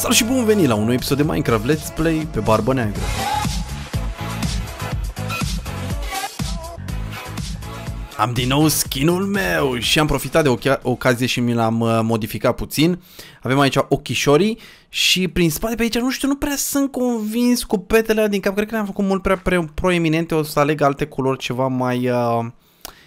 Salut și bun venit la un nou episod de Minecraft Let's Play pe Barba Neagră. Am din nou skinul meu și am profitat de ocazie și mi l-am uh, modificat puțin. Avem aici ochișorii și prin spate pe aici nu știu, nu prea sunt convins cu petele din cap. Cred că le-am făcut mult prea proeminente, o să aleg alte culori ceva mai... Uh,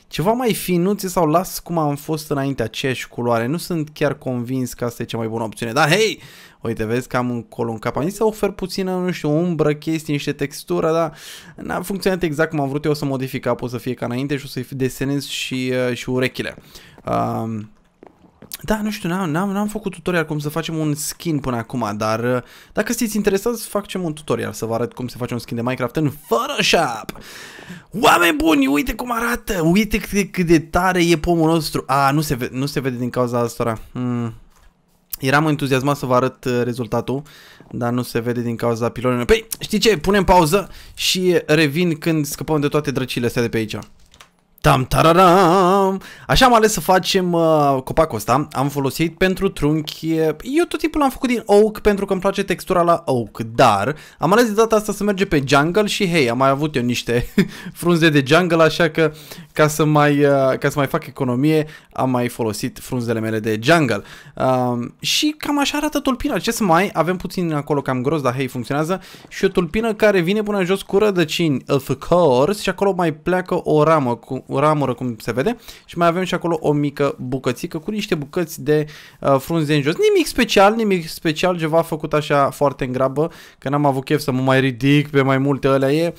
ceva mai finuțe sau las cum am fost înainte aceeași culoare. Nu sunt chiar convins că asta e cea mai bună opțiune. Dar hei, uite, vezi că am un colon cap, am zis să ofer puțină, nu știu, umbră, chestii, niște textură, dar n-a funcționat exact cum am vrut eu să modific capul să fie ca înainte și o să-i desenez și, uh, și urechile. Um, da, nu știu, n-am, n-am, n-am făcut tutorial cum să facem un skin până acum, dar uh, dacă sunteți interesați, facem un tutorial să vă arăt cum se face un skin de Minecraft în Photoshop. Oameni buni, uite cum arată, uite cât de, cât de tare e pomul nostru. A, nu se, ve- nu se vede din cauza asta. Hmm. Eram entuziasmat să vă arăt uh, rezultatul, dar nu se vede din cauza pilonului. Păi, știi ce? Punem pauză și revin când scăpăm de toate drăcile astea de pe aici. Tam tararam! Așa am ales să facem uh, copacul ăsta. Am folosit pentru trunchi... Uh, eu tot timpul l-am făcut din oak pentru că îmi place textura la oak, dar am ales de data asta să merge pe jungle și hei, am mai avut eu niște frunze de jungle, așa că ca să mai, uh, ca să mai fac economie, am mai folosit frunzele mele de jungle. Uh, și cam așa arată tulpina. Ce să mai, avem puțin acolo cam gros, dar hei, funcționează. Și o tulpină care vine până în jos cu rădăcini, of course, și acolo mai pleacă o ramă, cu, o ramură, cum se vede. Și mai avem și acolo o mică bucățică cu niște bucăți de uh, frunze în jos. Nimic special, nimic special, ceva făcut așa foarte în grabă, că n-am avut chef să mă mai ridic pe mai multe alea e. Uh,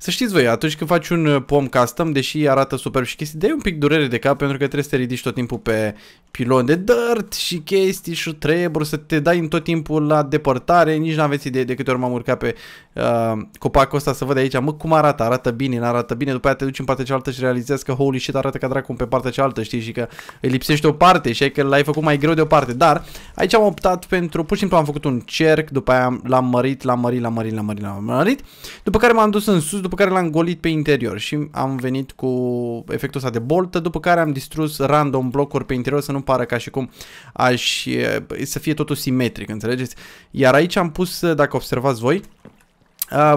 să știți voi, atunci când faci un uh, pom custom, deși arată superb și chestii, dai un pic durere de cap pentru că trebuie să te ridici tot timpul pe pilon de dirt și chestii și trebuie să te dai în tot timpul la depărtare. Nici n-aveți idee de câte ori m-am urcat pe uh, copacul ăsta să văd aici, mă, cum arată, arată bine, n-arată bine, după aia te duci în partea cealaltă și realizezi că holy shit arată ca dracu pe partea cealaltă, știi, și că îi lipsește o parte și că l-ai făcut mai greu de o parte. Dar aici am optat pentru, pur și simplu am făcut un cerc, după aia l-am mărit, l-am mărit, l-am mărit, l-am mărit, l-am mărit, după care m-am dus în sus, după care l-am golit pe interior și am venit cu efectul ăsta de boltă, după care am distrus random blocuri pe interior să nu pară ca și cum aș, să fie totul simetric, înțelegeți? Iar aici am pus, dacă observați voi,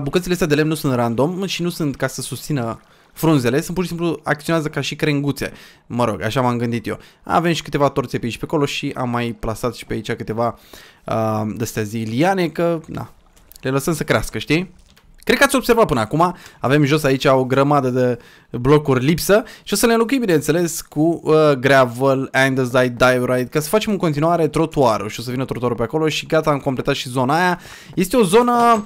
bucățile astea de lemn nu sunt random și nu sunt ca să susțină frunzele, sunt pur și simplu acționează ca și crenguțe. Mă rog, așa m-am gândit eu. Avem și câteva torțe pe aici pe acolo și am mai plasat și pe aici câteva uh, de-astea ziliane, că na, le lăsăm să crească, știi? Cred că ați observat până acum, avem jos aici o grămadă de blocuri lipsă și o să le înlocuim, bineînțeles, cu uh, gravel, andesite, diorite, ca să facem în continuare trotuarul și o să vină trotuarul pe acolo și gata, am completat și zona aia. Este o zonă...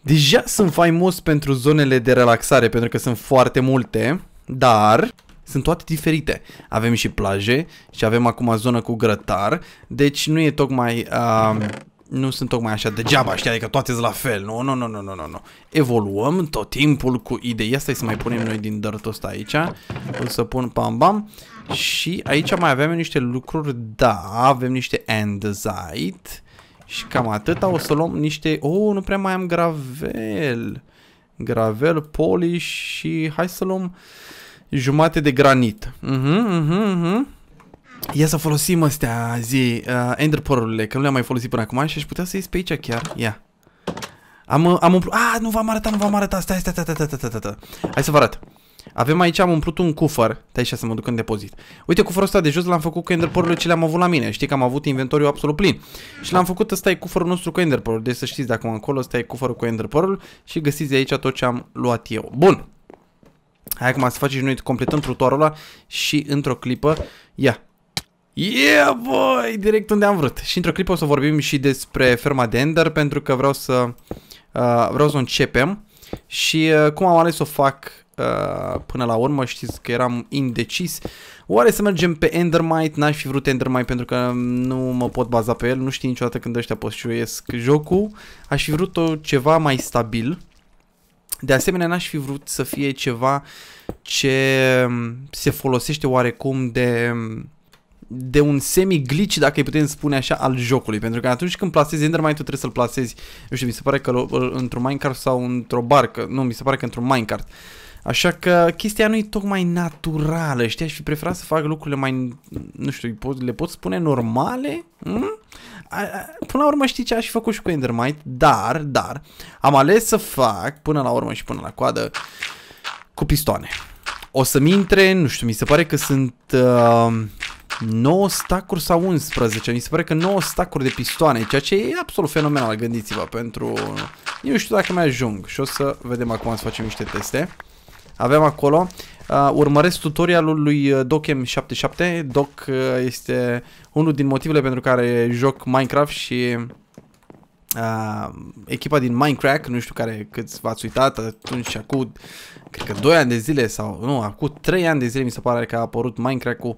Deja sunt faimos pentru zonele de relaxare, pentru că sunt foarte multe, dar sunt toate diferite. Avem și plaje și avem acum zonă cu grătar, deci nu e tocmai... Uh, nu sunt tocmai așa degeaba, știi, adică toate sunt la fel, nu, nu, nu, nu, nu, nu, nu. Evoluăm tot timpul cu idei, asta e să mai punem noi din dirt ăsta aici, O să pun pam bam și aici mai avem niște lucruri, da, avem niște andesite și cam atâta o să luăm niște, oh, nu prea mai am gravel, gravel, polish și hai să luăm jumate de granit. Mhm, uh mhm, -huh, mhm. Uh -huh. Ia să folosim astea zi, uh, enderpearl-urile, că nu le-am mai folosit până acum și aș putea să ies pe aici chiar. Ia. Am, uh, am umplut... Ah, nu v-am arătat, nu v-am arătat. Stai, stai, stai, stai, stai, stai, stai. Hai să vă arăt. Avem aici, am umplut un cufăr. Stai și să mă duc în depozit. Uite, cufărul ăsta de jos l-am făcut cu enderpearl-urile ce le-am avut la mine. Știi că am avut inventoriu absolut plin. Și l-am făcut, ăsta e cufărul nostru cu enderpearl Deci să știți acum încolo, ăsta e cufărul cu enderpearl și găsiți aici tot ce am luat eu. Bun. Hai acum să facem și noi, completăm trutoarul ăla și într-o clipă, ia, Yeah, boy! Direct unde am vrut. Și într-o clipă o să vorbim și despre ferma de Ender, pentru că vreau să, uh, vreau să o începem. Și uh, cum am ales să o fac uh, până la urmă, știți că eram indecis. Oare să mergem pe Endermite? N-aș fi vrut Endermite pentru că nu mă pot baza pe el. Nu știu niciodată când ăștia pășuiesc jocul. Aș fi vrut o ceva mai stabil. De asemenea, n-aș fi vrut să fie ceva ce um, se folosește oarecum de um, de un semi-glitch, dacă îi putem spune așa, al jocului. Pentru că atunci când plasezi Endermite, tu trebuie să-l plasezi, nu știu, mi se pare că într-un minecart sau într-o barcă. Nu, mi se pare că într-un minecart. Așa că chestia nu e tocmai naturală, știi? Aș fi preferat să fac lucrurile mai, nu știu, le pot spune normale? Mm? Până la urmă știi ce aș fi făcut și cu Endermite, dar, dar, am ales să fac până la urmă și până la coadă cu pistoane. O să-mi intre, nu știu, mi se pare că sunt... Uh, 9 stacuri sau 11, mi se pare că 9 stacuri de pistoane, ceea ce e absolut fenomenal, gândiți-vă, pentru... Eu știu dacă mai ajung și o să vedem acum să facem niște teste. Avem acolo, uh, urmăresc tutorialul lui uh, DocM77, Doc uh, este unul din motivele pentru care joc Minecraft și uh, echipa din Minecraft, nu știu care cât v-ați uitat atunci, acum, cred că 2 ani de zile sau, nu, acum 3 ani de zile mi se pare că a apărut Minecraft cu uh,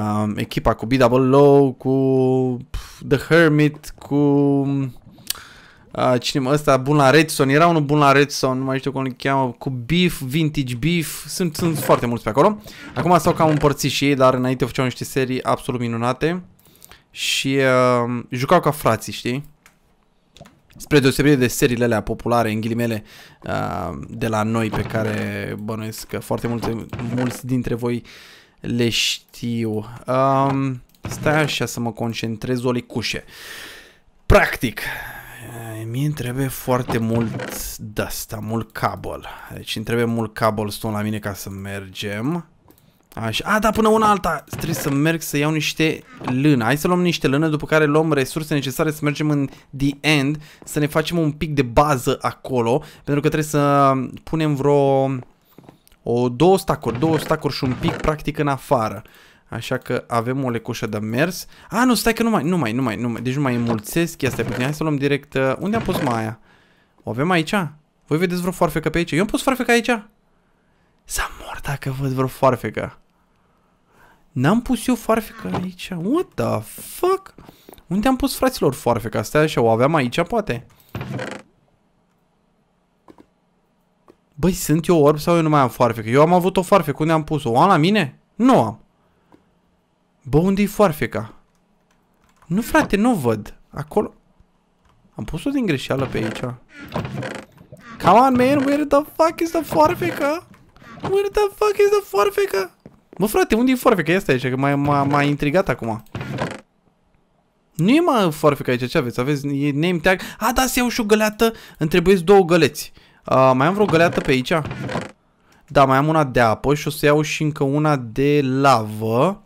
um, echipa cu B Double Low, cu The Hermit, cu uh, cine ăsta bun la Redson, era unul bun la Redson, nu mai știu cum îl cheamă, cu Beef, Vintage Beef, sunt, sunt foarte mulți pe acolo. Acum s-au cam împărțit și ei, dar înainte făceau niște serii absolut minunate și uh, jucau ca frații, știi? Spre deosebire de seriile alea populare, în ghilimele, uh, de la noi, pe care bănuiesc că foarte mulți mulți dintre voi uh, le știu. Um, stai așa să mă concentrez, o licușe. Practic, eh, mie îmi trebuie foarte mult dăsta, asta, mult cabal. Deci îmi trebuie mult stone la mine ca să mergem. Așa. A, da, până una alta trebuie să merg să iau niște lână. Hai să luăm niște lână, după care luăm resurse necesare să mergem în the end, să ne facem un pic de bază acolo, pentru că trebuie să punem vreo o, două stacuri, două stacuri și un pic practic în afară. Așa că avem o lecușă de mers. A, nu, stai că nu mai, nu mai, nu mai, nu mai, deci nu mai emulțesc. Ia stai tine. hai să luăm direct. Uh, unde am pus mai aia? O avem aici? Voi vedeți vreo foarfecă pe aici? Eu am pus foarfecă aici? S-a mor dacă văd vreo foarfecă. N-am pus eu foarfecă aici. What the fuck? Unde am pus fraților foarfecă? Stai așa, o aveam aici poate? Băi, sunt eu orb sau eu nu mai am foarfecă? Eu am avut o foarfecă. Unde am pus-o? O am la mine? Nu am. Bă, unde-i foarfeca? Nu, frate, nu văd. Acolo... Am pus-o din greșeală pe aici. Come on, man, where the fuck is the foarfecă? Where the fuck is the foarfecă? Mă, frate, unde e foarfeca asta aici? Că m-a intrigat acum. Nu e mai foarfeca aici, ce aveți? Aveți e name tag? A, da, se iau și o găleată. Îmi două găleți. Uh, mai am vreo găleată pe aici? Da, mai am una de apă și o să iau și încă una de lavă.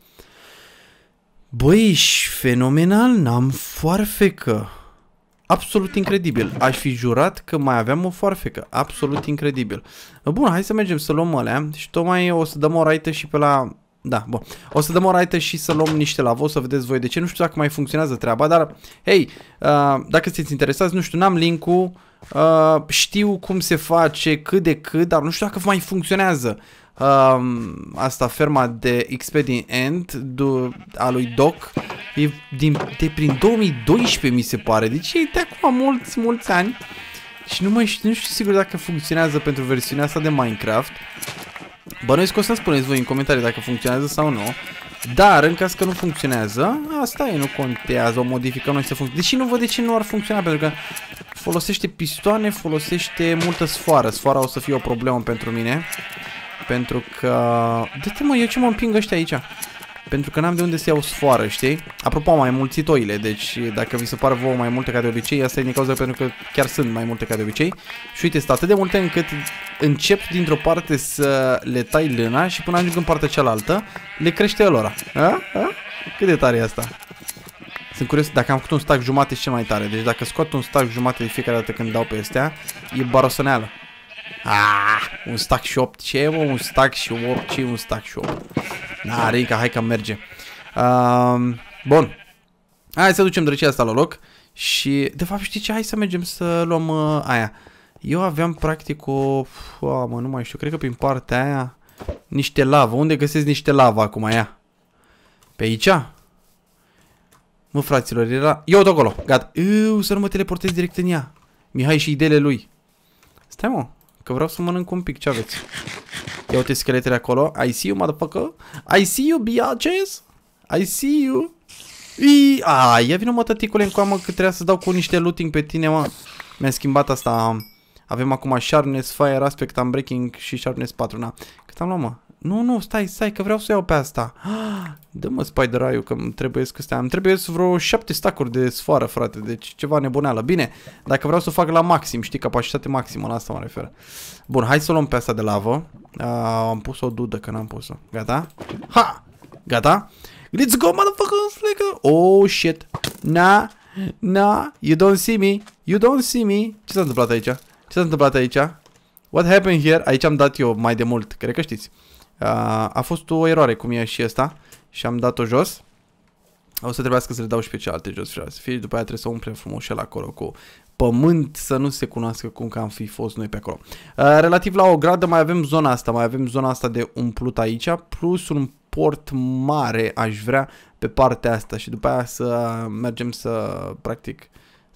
Băi, ești fenomenal, n-am foarfecă. Absolut incredibil. Aș fi jurat că mai aveam o foarfecă. Absolut incredibil. Bun, hai să mergem să luăm alea și tocmai o să dăm o raită și pe la... Da, bun. O să dăm o raită și să luăm niște la voi, să vedeți voi de ce. Nu știu dacă mai funcționează treaba, dar, hei, uh, dacă sunteți interesați, nu știu, n-am link-ul Uh, știu cum se face cât de cât, dar nu știu dacă mai funcționează. Uh, asta ferma de XP din End du, a lui Doc e din, de prin 2012 mi se pare, deci e de acum mulți, mulți ani și nu mai știu, nu știu sigur dacă funcționează pentru versiunea asta de Minecraft. Bănuiesc că o să spuneți voi în comentarii dacă funcționează sau nu. Dar, în caz că nu funcționează, asta e, nu contează, o modificăm noi să funcționeze. Deși nu văd de ce nu ar funcționa, pentru că Folosește pistoane, folosește multă sfoară. Sfoara o să fie o problemă pentru mine. Pentru că... Dă-te mă, eu ce mă împing ăștia aici? Pentru că n-am de unde să iau sfoară, știi? Apropo, mai mulți toile, deci dacă vi se par vouă mai multe ca de obicei, asta e din cauza pentru că chiar sunt mai multe ca de obicei. Și uite, sunt atât de multe încât încep dintr-o parte să le tai lâna și până ajung în partea cealaltă, le crește lor. Cât de tare e asta? Sunt curios dacă am făcut un stack jumate și ce mai tare. Deci dacă scot un stack jumate de fiecare dată când dau pe astea, e barosoneală. Ah, un stack și 8. Ce mă, un stack și 8? ce un stack și 8? Na, Rica, hai că merge. Um, bun. Hai să ducem drăcia asta la loc. Și, de fapt, știi ce? Hai să mergem să luăm uh, aia. Eu aveam practic o... Fua, mă, nu mai știu. Cred că prin partea aia... Niște lavă. Unde găsesc niște lavă acum, aia? Pe aici? Mă, fraților, era... Eu de acolo, gata. Eu să nu mă teleportez direct în ea. Mihai și ideile lui. Stai, mă, că vreau să mănânc un pic, ce aveți? Ia uite scheletele acolo. I see you, motherfucker. I see you, biatches. I see you. I, a, ia vină mă tăticule în coamă că trebuia să dau cu niște looting pe tine, mă. Mi-a schimbat asta. Avem acum Sharpness, Fire, Aspect, Unbreaking și Sharpness 4, na. Cât am luat, mă? Nu, nu, stai, stai, că vreau să iau pe asta. Dă-mă spider că îmi trebuie să astea. Îmi trebuie vreo șapte stacuri de sfoară, frate, deci ceva nebuneală. Bine, dacă vreau să o fac la maxim, știi, capacitate maximă, la asta mă refer. Bun, hai să o luăm pe asta de lavă. Uh, am pus o dudă, că n-am pus-o. Gata? Ha! Gata? Let's go, motherfuckers! flecă! oh, shit! Na, na, you don't see me, you don't see me. Ce s-a întâmplat aici? Ce s-a întâmplat aici? What happened here? Aici am dat eu mai de mult, cred că știți a fost o eroare cum e și asta și am dat-o jos. O să trebuiască să le dau și pe cealaltă jos și să fie, după aia trebuie să umplem frumos și acolo cu pământ să nu se cunoască cum că am fi fost noi pe acolo. Relativ la o gradă mai avem zona asta, mai avem zona asta de umplut aici, plus un port mare aș vrea pe partea asta și după aia să mergem să practic uh,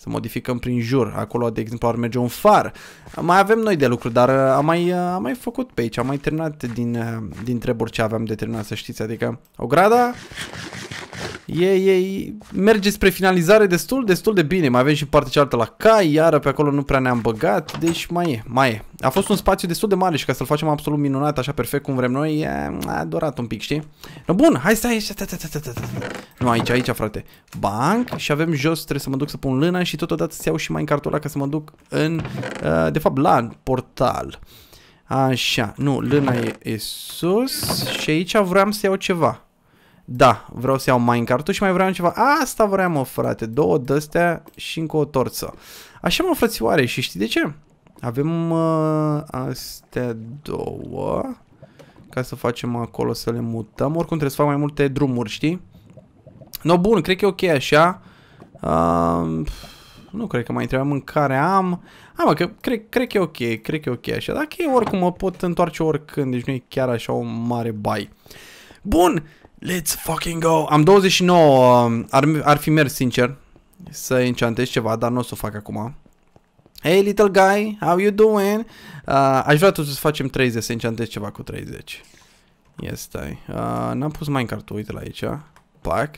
să modificăm prin jur. Acolo, de exemplu, ar merge un far. Mai avem noi de lucru, dar uh, am mai, uh, am mai făcut pe aici, am mai terminat din, uh, din treburi ce aveam de terminat, să știți. Adică, o grada, E, e, merge spre finalizare destul, destul de bine. Mai avem și partea cealaltă la cai, iară pe acolo nu prea ne-am băgat, deci mai e, mai e. A fost un spațiu destul de mare și ca să-l facem absolut minunat, așa perfect cum vrem noi, e, a durat un pic, știi? No, bun, hai stai, stai, stai, stai, stai, stai. Nu, aici, aici, frate. Banc și avem jos, trebuie să mă duc să pun lână și totodată să iau și mai în cartul ăla ca să mă duc în, ă, de fapt, la portal. Așa, nu, lâna e, e sus și aici vreau să iau ceva. Da, vreau să iau minecart-ul și mai vreau ceva. Asta vreau, mă, frate. Două dăstea și încă o torță. Așa, mă, frățioare. Și știi de ce? Avem uh, astea două. Ca să facem acolo să le mutăm. Oricum trebuie să fac mai multe drumuri, știi? No, bun, cred că e ok așa. Uh, nu cred că mai trebuie mâncare am. Am, mă, că cred, cred că e ok, cred că e ok așa. Dacă e oricum mă pot întoarce oricând, deci nu e chiar așa o mare bai. Bun, Let's fucking go! Am 29, um, ar, ar fi mers sincer să enchantez ceva, dar nu o să o fac acum. Hey little guy, how you doing? Uh, aș vrea totuși să facem 30, să enchantez ceva cu 30. Yes, stai. Uh, n-am pus minecart-ul, uite la aici. Pac.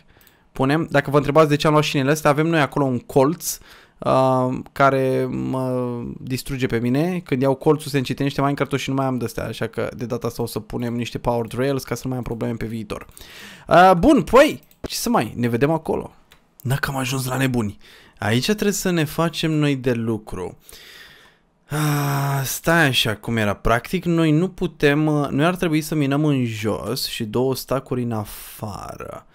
Punem, dacă vă întrebați de ce am luat șinele astea, avem noi acolo un colț Uh, care mă distruge pe mine. Când iau colțul se încite niște minecraft și nu mai am de-astea, așa că de data asta o să punem niște power rails ca să nu mai am probleme pe viitor. Uh, bun, păi, ce să mai, ne vedem acolo. Na, că am ajuns la nebuni. Aici trebuie să ne facem noi de lucru. Ah, stai așa cum era. Practic, noi nu putem, uh, noi ar trebui să minăm în jos și două stacuri în afară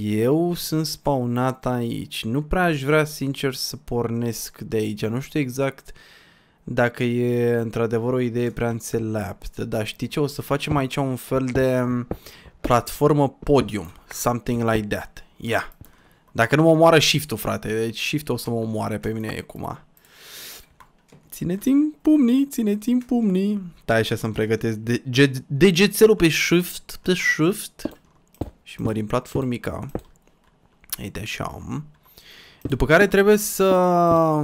eu sunt spawnat aici. Nu prea aș vrea, sincer, să pornesc de aici. Nu știu exact dacă e într-adevăr o idee prea înțeleaptă, dar știi ce? O să facem aici un fel de mm, platformă podium, something like that. Ia. Yeah. Dacă nu mă omoară shift-ul, frate, deci shift o să mă omoare pe mine acum. Țineți-mi pumnii, țineți-mi pumnii. Da, așa să-mi pregătesc de degețelul pe shift, pe shift și mă din platformica. Uite așa. După care trebuie să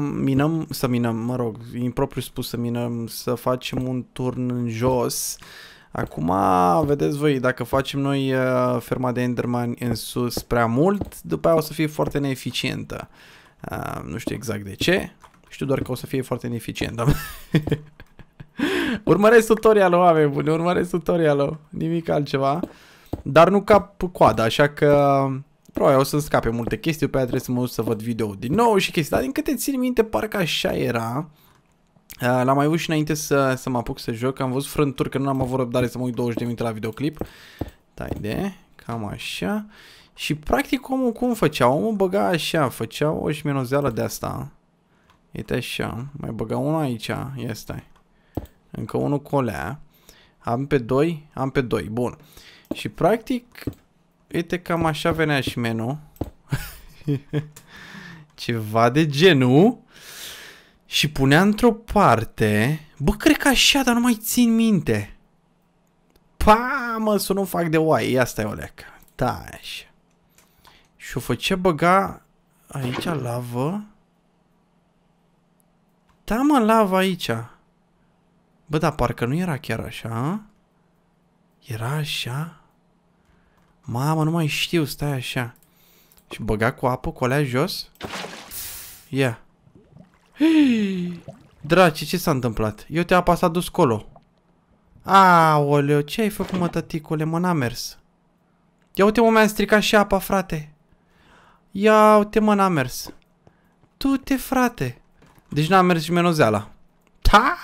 minăm, să minăm, mă rog, impropriu spus să minăm, să facem un turn în jos. Acum, vedeți voi, dacă facem noi uh, ferma de Enderman în sus prea mult, după aia o să fie foarte neeficientă. Uh, nu știu exact de ce, știu doar că o să fie foarte neeficientă. urmăresc tutorialul, oameni buni, urmăresc tutorialul, nimic altceva dar nu cap coada, așa că probabil o să scape multe chestii, pe aia trebuie să mă duc să văd video din nou și chestii, dar din câte țin minte, parcă așa era. Uh, l-am mai avut și înainte să, să mă apuc să joc, am văzut frânturi că nu am avut răbdare să mă uit 20 de minute la videoclip. Dai de, cam așa. Și practic omul cum făcea? Omul băga așa, făcea o șmenozeală de asta. Uite așa, mai băga unul aici, este. Încă unul colea. Am pe doi, am pe doi, bun. Și practic, uite cam așa venea și menu. Ceva de genul. Și punea într-o parte... Bă, cred că așa, dar nu mai țin minte. Pa, mă, să nu fac de oai. Ia stai, oleacă. Da, așa. Și o făcea băga aici lavă. Da, mă, lavă aici. Bă, da, parcă nu era chiar așa, a? Era așa? Mamă, nu mai știu, stai așa. Și băga cu apă, alea jos. Ia. Hii! Draci, ce s-a întâmplat? Eu te apa s-a dus colo. Aoleu, ce ai făcut, mă, tăticule? Mă, n-a mers. Ia uite, mă, mi-a stricat și apa, frate. Ia uite, mă, n-a mers. Tu te, frate. Deci n-a mers și menozeala.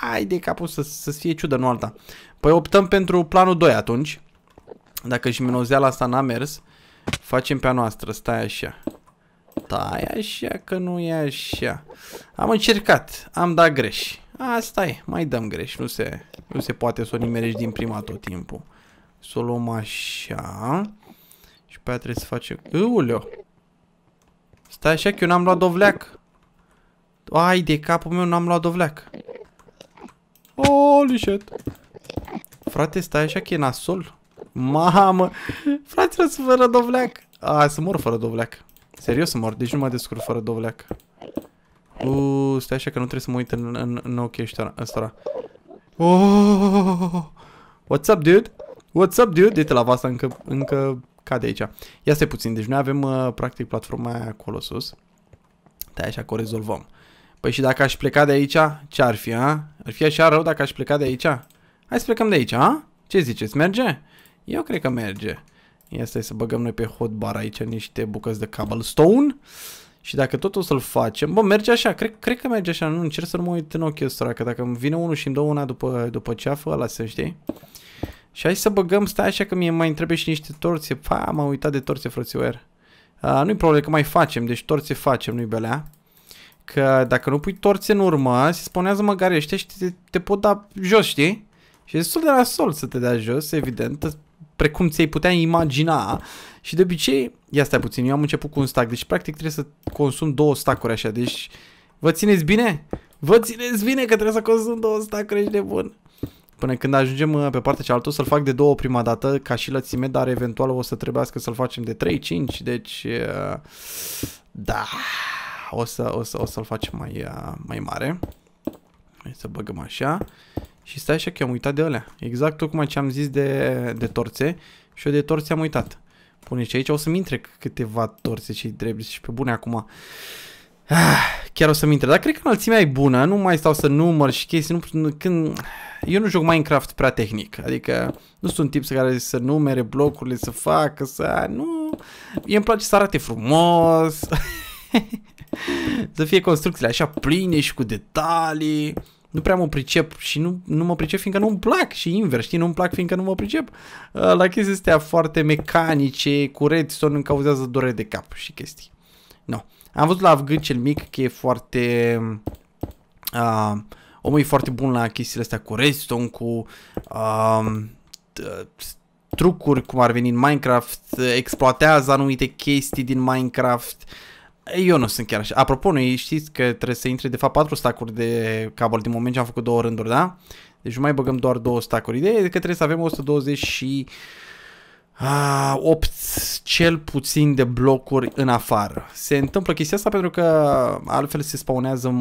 Hai de capul să, să fie ciudă, nu alta. Păi optăm pentru planul 2 atunci. Dacă și minozeala asta n-a mers, facem pe a noastră. Stai așa. Stai așa că nu e așa. Am încercat. Am dat greș. Asta e. Mai dăm greș. Nu se, nu se poate să o nimerești din prima tot timpul. Să o luăm așa. Și pe aia trebuie să facem... Uleu! Stai așa că eu n-am luat dovleac. Ai de capul meu, n-am luat dovleac. Holy shit! frate, stai așa că e nasol. Mamă! Fraților, sunt fără dovleac. A, să mor fără dovleac. Serios să mor, deci nu mă descurc fără dovleac. Uuu, stai așa că nu trebuie să mă uit în, în, în ochii ăștia, ăstora. Oh, what's up, dude? What's up, dude? Uite la vasta, încă, încă cade aici. Ia stai puțin, deci noi avem uh, practic platforma aia acolo sus. Stai așa că o rezolvăm. Păi și dacă aș pleca de aici, ce ar fi, a? Ar fi așa rău dacă aș pleca de aici? Hai să plecăm de aici, a? Ce ziceți, merge? Eu cred că merge. Ia stai să băgăm noi pe hotbar aici niște bucăți de cobblestone. Și dacă tot o să-l facem... Bă, merge așa, cred, cred că merge așa, nu încerc să nu mă uit în ochiul ăsta, că dacă îmi vine unul și îmi dă una după, după ceafă, ăla să știi. Și hai să băgăm, stai așa că mie mai trebuie și niște torțe. Pa, m-am uitat de torțe, frățioer. Uh, nu-i probleme că mai facem, deci torțe facem, nu-i belea. Că dacă nu pui torțe în urmă, se spunează măgarește și te, te pot da jos, știi? Și e destul de nasol să te dea jos, evident, precum ți-ai putea imagina. Și de obicei, ia stai puțin, eu am început cu un stack, deci practic trebuie să consum două stacuri așa, deci vă țineți bine? Vă țineți bine că trebuie să consum două stacuri, ești nebun. Până când ajungem uh, pe partea cealaltă, o să-l fac de două prima dată, ca și lățime, dar eventual o să trebuiască să-l facem de 3-5, deci... Uh, da, o să-l o să, o să facem mai, uh, mai mare. Hai să băgăm așa. Și stai așa că am uitat de alea. Exact tocmai ce am zis de, de torțe și eu de torțe am uitat. Pune și aici o să-mi intre câteva torțe și drepți și pe bune acum. Ah, chiar o să-mi intre. Dar cred că înălțimea e bună, nu mai stau să număr și chestii. Nu, când... Eu nu joc Minecraft prea tehnic, adică nu sunt tip să care să numere blocurile, să facă, să... Nu... Mie îmi place să arate frumos, să fie construcțiile așa pline și cu detalii nu prea mă pricep și nu, nu mă pricep fiindcă nu-mi plac și invers, știi, nu-mi plac fiindcă nu mă pricep uh, la chestii astea foarte mecanice, cu redstone îmi cauzează dore de cap și chestii. No. Am văzut la Avgât cel mic că e foarte... Uh, omul e foarte bun la chestiile astea cu redstone, cu uh, trucuri cum ar veni în Minecraft, exploatează anumite chestii din Minecraft, uh, eu nu sunt chiar așa. Apropo, noi știți că trebuie să intre de fapt 4 stacuri de cabal din moment ce am făcut două rânduri, da? Deci nu mai băgăm doar două stacuri. Ideea e că trebuie să avem 120 și... 8 cel puțin de blocuri în afară. Se întâmplă chestia asta pentru că altfel se spawnează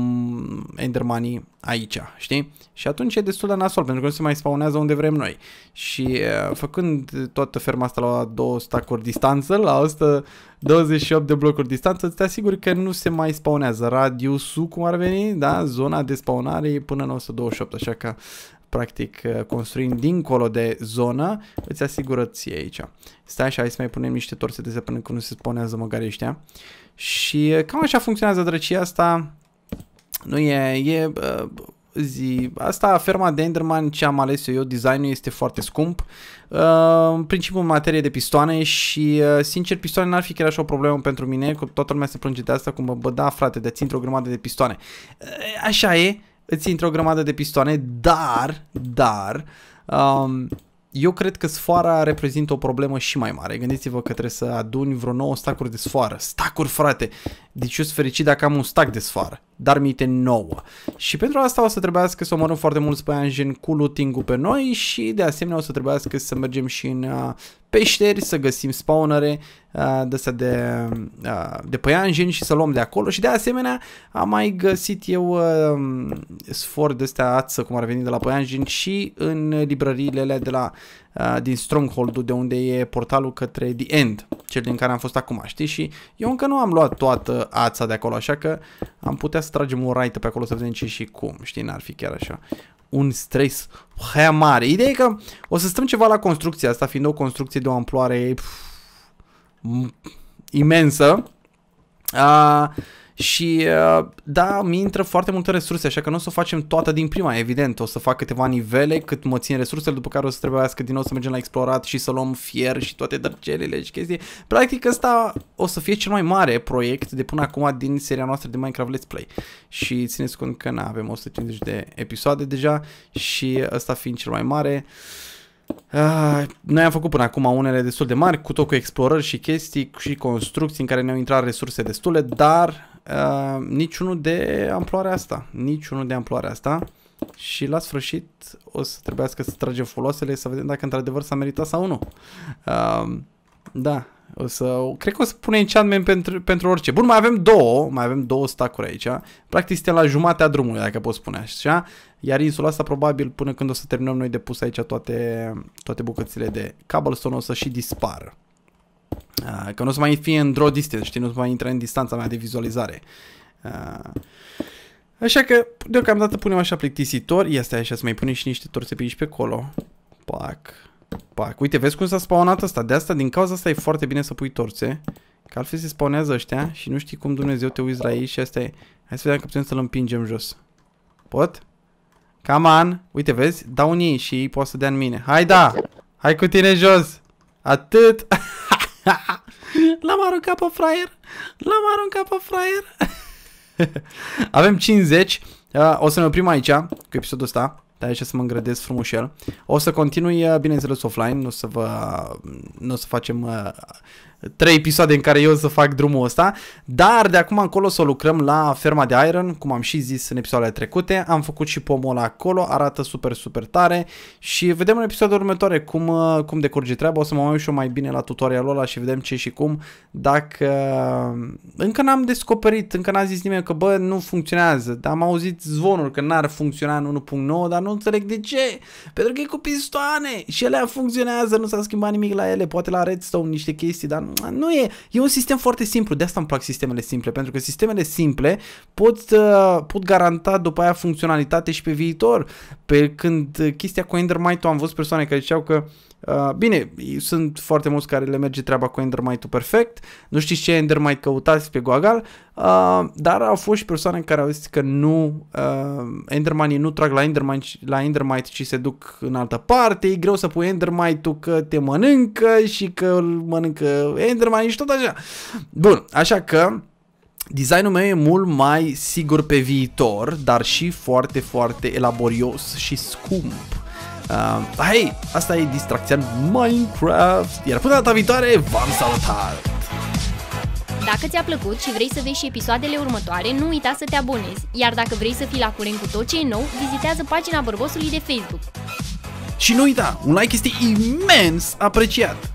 endermanii aici, știi? Și atunci e destul de nasol pentru că nu se mai spawnează unde vrem noi. Și făcând toată ferma asta la două stacuri distanță, la 128 de blocuri distanță, te asiguri că nu se mai spawnează. Radiusul, cum ar veni, da? Zona de spawnare e până la 128, așa că practic uh, construind dincolo de zonă, îți asigură ție aici. Stai așa, hai să mai punem niște torse de până când nu se spunează măgare ăștia. Și uh, cam așa funcționează drăcia asta. Nu e, e uh, zi. Asta, ferma de Enderman, ce am ales eu, designul este foarte scump. În principiu în materie de pistoane și, sincer, pistoane n-ar fi chiar așa o problemă pentru mine, că toată lumea se plânge de asta, cum, bă, da, frate, de țin o grămadă de pistoane. Așa e, îți intră o grămadă de pistoane, dar, dar, um, eu cred că sfoara reprezintă o problemă și mai mare. Gândiți-vă că trebuie să aduni vreo 9 stacuri de sfoară. Stacuri, frate! Deci eu sunt fericit dacă am un stac de sfoară dar minte nouă. Și pentru asta o să trebuiască să omorâm foarte mulți păianjeni cu looting pe noi și de asemenea o să trebuiască să mergem și în uh, peșteri, să găsim spawnere uh, de de, uh, de, de păianjeni și să luăm de acolo și de asemenea am mai găsit eu sfor de astea ață, cum ar veni de la păianjeni și în librăriile de la din stronghold de unde e portalul către The End, cel din care am fost acum, știi? Și eu încă nu am luat toată ața de acolo, așa că am putea să tragem o raită pe acolo să vedem ce și cum, știi, n-ar fi chiar așa un stres haia mare. Ideea e că o să stăm ceva la construcția asta, fiind o construcție de o amploare pf, imensă. Uh, și uh, da, mi intră foarte multe resurse, așa că nu o să o facem toată din prima, evident. O să fac câteva nivele cât mă țin resursele, după care o să trebuiască din nou să mergem la explorat și să luăm fier și toate dărcelele și chestii. Practic ăsta o să fie cel mai mare proiect de până acum din seria noastră de Minecraft Let's Play. Și țineți cont că na, avem 150 de episoade deja și ăsta fiind cel mai mare. Uh, Uh, noi am făcut până acum unele destul de mari, cu tot cu explorări și chestii și construcții în care ne-au intrat resurse destule, dar uh, niciunul de amploarea asta, niciunul de amploarea asta și la sfârșit o să trebuiască să tragem folosele să vedem dacă într-adevăr s-a meritat sau nu. Uh, da, o să, cred că o să pune enchantment pentru, pentru orice. Bun, mai avem două, mai avem două stacuri aici. Practic suntem la jumatea drumului, dacă pot spune așa. Iar insula asta probabil până când o să terminăm noi de pus aici toate, toate bucățile de cobblestone o să și dispar, ah, Că nu o să mai fie în draw distance, știi, nu o să mai intre în distanța mea de vizualizare. Ah, așa că deocamdată punem așa plictisitor. Ia stai așa să mai punem și niște torțe pe aici pe acolo. Pac. Pac. Uite, vezi cum s-a spawnat asta. De asta, din cauza asta e foarte bine să pui torțe. Că altfel se spawnează ăștia și nu știi cum Dumnezeu te uiți la ei și asta e. Hai să vedem că putem să-l împingem jos. Pot? Come on. Uite, vezi? Dau un ei și ei poate să dea în mine. Hai da! Hai cu tine jos! Atât! L-am aruncat pe fraier! L-am aruncat pe fraier! Avem 50. Uh, o să ne oprim aici cu episodul ăsta. Aici să mă îngrădesc frumos el. O să continui, uh, bineînțeles, offline, nu o să vă, nu o să facem uh, trei episoade în care eu să fac drumul ăsta, dar de acum încolo să lucrăm la ferma de Iron, cum am și zis în episoadele trecute, am făcut și pomul acolo, arată super, super tare și vedem în episodul următoare cum, uh, cum decurge treaba, o să mă mai și mai bine la tutorialul ăla și vedem ce și cum, dacă uh, încă n-am descoperit, încă n-a zis nimeni că bă, nu funcționează, dar am auzit zvonul că n-ar funcționa în 1.9, dar nu înțeleg de ce, pentru că e cu pistoane și ele funcționează, nu s-a schimbat nimic la ele, poate la Redstone niște chestii, dar nu nu e, e un sistem foarte simplu, de asta îmi plac sistemele simple, pentru că sistemele simple pot, uh, pot garanta după aia funcționalitate și pe viitor. Pe când uh, chestia cu Endermite, am văzut persoane care ziceau că Uh, bine, sunt foarte mulți care le merge treaba cu Endermite-ul perfect, nu știți ce Endermite căutați pe Goagal, uh, dar au fost și persoane care au zis că nu, uh, Endermanii nu trag la Endermite, la Endermite, ci se duc în altă parte, e greu să pui Endermite-ul că te mănâncă și că îl mănâncă Endermanii și tot așa. Bun, așa că Designul meu e mult mai sigur pe viitor, dar și foarte, foarte elaborios și scump. Uh, hei, asta e distracția Minecraft, iar până data viitoare v-am salutat! Dacă ți-a plăcut și vrei să vezi și episoadele următoare, nu uita să te abonezi, iar dacă vrei să fii la curent cu tot ce e nou, vizitează pagina Bărbosului de Facebook. Și nu uita, un like este imens apreciat!